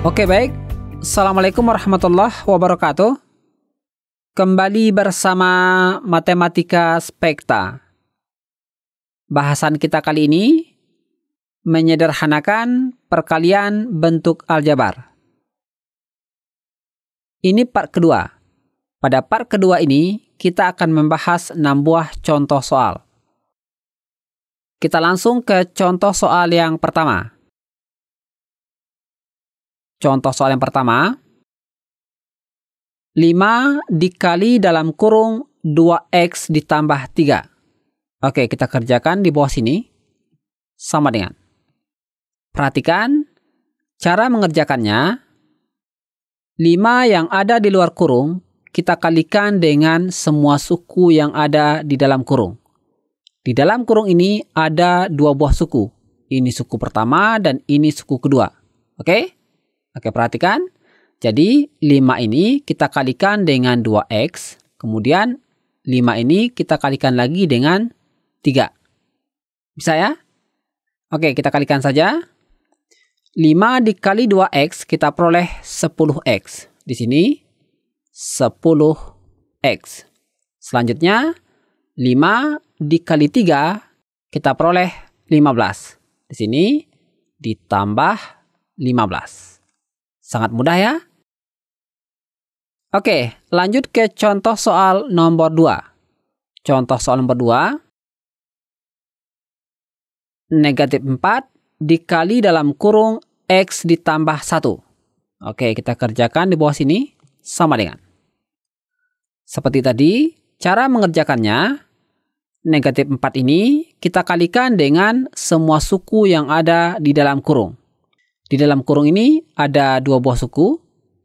Oke baik, Assalamualaikum warahmatullahi wabarakatuh Kembali bersama Matematika Spekta Bahasan kita kali ini Menyederhanakan perkalian bentuk aljabar Ini part kedua Pada part kedua ini kita akan membahas 6 buah contoh soal Kita langsung ke contoh soal yang pertama Contoh soal yang pertama. 5 dikali dalam kurung 2x ditambah 3. Oke, kita kerjakan di bawah sini. Sama dengan. Perhatikan cara mengerjakannya. 5 yang ada di luar kurung kita kalikan dengan semua suku yang ada di dalam kurung. Di dalam kurung ini ada dua buah suku. Ini suku pertama dan ini suku kedua. Oke? Okay? Oke, perhatikan. Jadi, 5 ini kita kalikan dengan 2x. Kemudian, 5 ini kita kalikan lagi dengan 3. Bisa ya? Oke, kita kalikan saja. 5 dikali 2x kita peroleh 10x. Di sini 10x. Selanjutnya 5 dikali 3 kita peroleh 15. Di sini ditambah 15. Sangat mudah ya. Oke, lanjut ke contoh soal nomor 2. Contoh soal nomor 2. Negatif 4 dikali dalam kurung X ditambah 1. Oke, kita kerjakan di bawah sini sama dengan. Seperti tadi, cara mengerjakannya, negatif 4 ini kita kalikan dengan semua suku yang ada di dalam kurung. Di dalam kurung ini ada dua buah suku,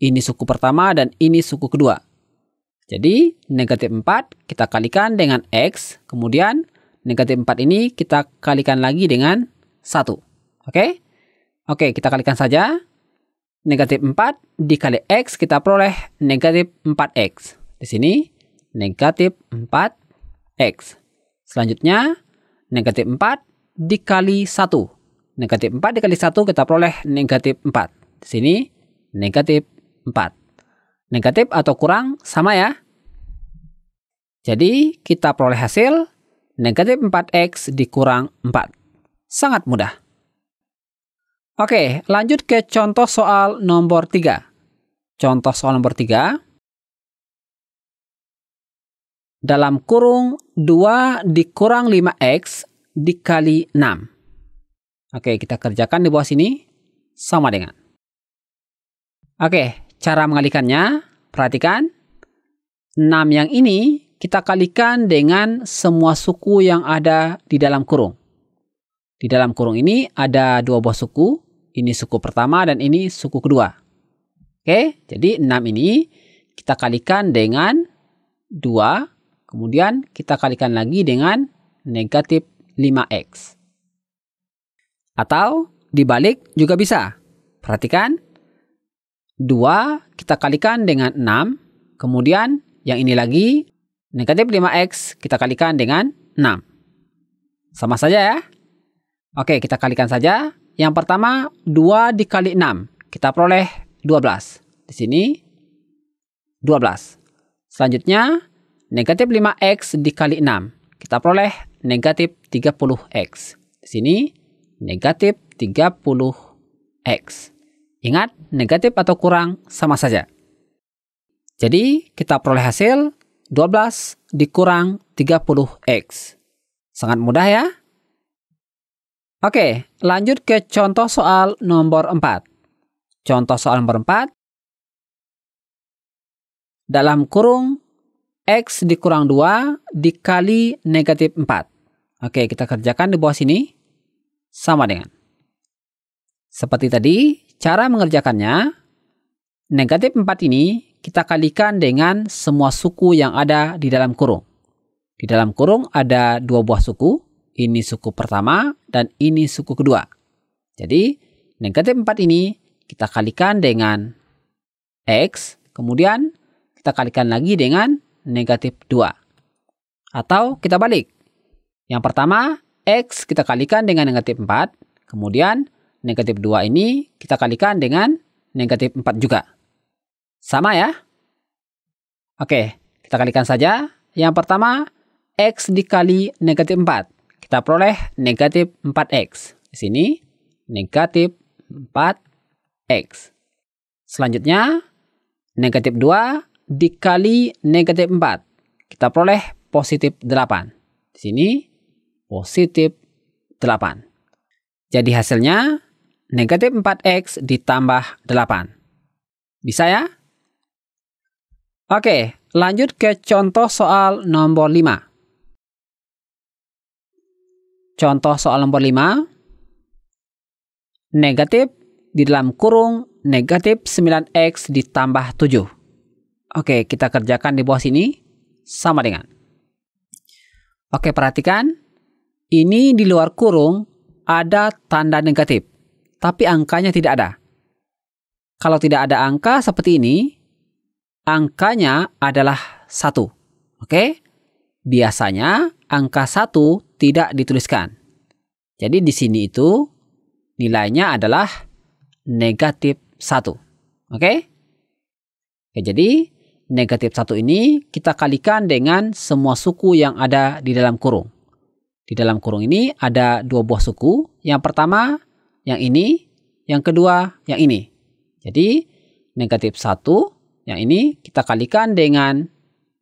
ini suku pertama dan ini suku kedua. Jadi, negatif 4 kita kalikan dengan X, kemudian negatif 4 ini kita kalikan lagi dengan 1. Oke? Okay? Oke, okay, kita kalikan saja. Negatif 4 dikali X kita peroleh negatif 4X. Di sini, negatif 4X. Selanjutnya, negatif 4 dikali 1 negatif 4 dikali 1 kita peroleh negatif 4. Di sini negatif 4. Negatif atau kurang sama ya. Jadi kita peroleh hasil negatif 4x dikurang 4. Sangat mudah. Oke, lanjut ke contoh soal nomor 3. Contoh soal nomor 3. Dalam kurung 2 dikurang 5x dikali 6. Oke, kita kerjakan di bawah sini sama dengan. Oke, cara mengalikannya, perhatikan. 6 yang ini kita kalikan dengan semua suku yang ada di dalam kurung. Di dalam kurung ini ada dua buah suku. Ini suku pertama dan ini suku kedua. Oke, jadi 6 ini kita kalikan dengan 2. Kemudian kita kalikan lagi dengan negatif 5x. Atau dibalik juga bisa. Perhatikan. 2 kita kalikan dengan 6. Kemudian yang ini lagi negatif 5x kita kalikan dengan 6. Sama saja ya. Oke, kita kalikan saja. Yang pertama 2 dikali 6. Kita peroleh 12. Di sini 12. Selanjutnya negatif 5x dikali 6. Kita peroleh negatif 30x. Di sini negatif 30x. Ingat, negatif atau kurang sama saja. Jadi, kita peroleh hasil 12 dikurang 30x. Sangat mudah ya? Oke, lanjut ke contoh soal nomor 4. Contoh soal nomor 4. Dalam kurung X dikurang 2 dikali negatif 4. Oke, kita kerjakan di bawah sini sama dengan. Seperti tadi, cara mengerjakannya, negatif 4 ini kita kalikan dengan semua suku yang ada di dalam kurung. Di dalam kurung ada dua buah suku, ini suku pertama dan ini suku kedua. Jadi, negatif 4 ini kita kalikan dengan X, kemudian kita kalikan lagi dengan negatif 2. Atau kita balik. Yang pertama, X kita kalikan dengan negatif 4. Kemudian negatif 2 ini kita kalikan dengan negatif 4 juga. Sama ya? Oke, kita kalikan saja. Yang pertama, X dikali negatif 4. Kita peroleh negatif 4X. Di sini, negatif 4X. Selanjutnya, negatif 2 dikali negatif 4. Kita peroleh positif 8. Di sini positif 8. Jadi hasilnya negatif 4x ditambah 8. Bisa ya? Oke, lanjut ke contoh soal nomor 5. Contoh soal nomor 5. Negatif di dalam kurung negatif 9x ditambah 7. Oke, kita kerjakan di bawah sini sama dengan. Oke, perhatikan. Ini di luar kurung ada tanda negatif, tapi angkanya tidak ada. Kalau tidak ada angka seperti ini, angkanya adalah satu. Oke, biasanya angka satu tidak dituliskan. Jadi di sini itu nilainya adalah negatif satu. Oke, Oke, jadi negatif satu ini kita kalikan dengan semua suku yang ada di dalam kurung. Di dalam kurung ini ada dua buah suku. Yang pertama, yang ini. Yang kedua, yang ini. Jadi, negatif 1, yang ini kita kalikan dengan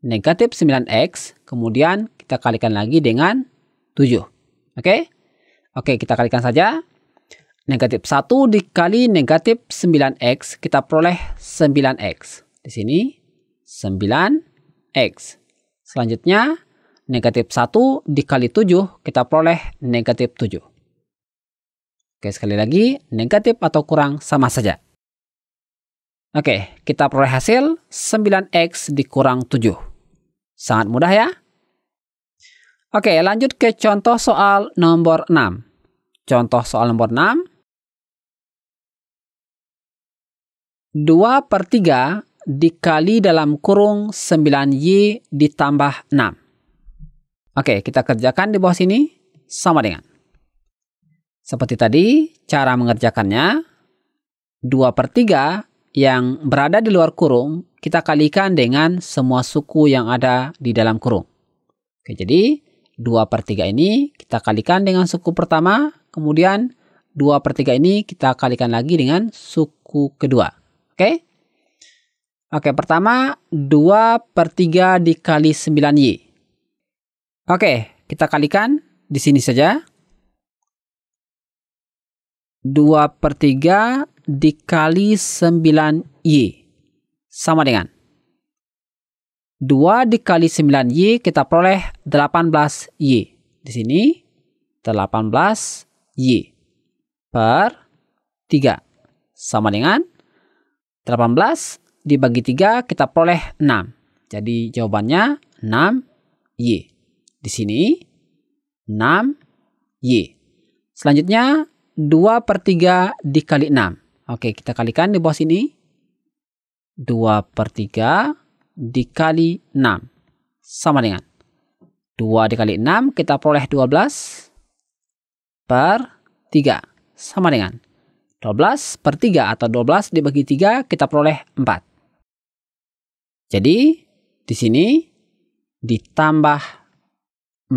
negatif 9x. Kemudian kita kalikan lagi dengan 7. Oke? Okay? Oke, okay, kita kalikan saja. Negatif 1 dikali negatif 9x, kita peroleh 9x. Di sini, 9x. Selanjutnya, negatif 1 dikali 7 kita peroleh negatif 7. Oke, sekali lagi, negatif atau kurang sama saja. Oke, kita peroleh hasil 9x dikurang 7. Sangat mudah ya. Oke, lanjut ke contoh soal nomor 6. Contoh soal nomor 6. 2 per 3 dikali dalam kurung 9Y ditambah 6. Oke, kita kerjakan di bawah sini sama dengan. Seperti tadi, cara mengerjakannya 2 per 3 yang berada di luar kurung kita kalikan dengan semua suku yang ada di dalam kurung. Oke, jadi 2 per 3 ini kita kalikan dengan suku pertama, kemudian 2 per 3 ini kita kalikan lagi dengan suku kedua. Oke? Oke, pertama 2 per 3 dikali 9Y. Oke, kita kalikan di sini saja. 2 per 3 dikali 9Y. Sama dengan 2 dikali 9Y kita peroleh 18Y. Di sini 18Y per 3. Sama dengan 18 dibagi 3 kita peroleh 6. Jadi jawabannya 6Y. Di sini 6Y. Selanjutnya 2 per 3 dikali 6. Oke, kita kalikan di bawah sini. 2 per 3 dikali 6. Sama dengan 2 dikali 6 kita peroleh 12 per 3. Sama dengan 12 per 3 atau 12 dibagi 3 kita peroleh 4. Jadi di sini ditambah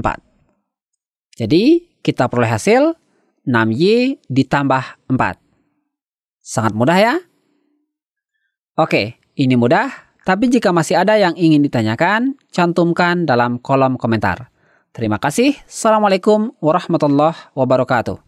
4. Jadi kita peroleh hasil 6Y ditambah 4. Sangat mudah ya? Oke, ini mudah, tapi jika masih ada yang ingin ditanyakan, cantumkan dalam kolom komentar. Terima kasih. Assalamualaikum warahmatullahi wabarakatuh.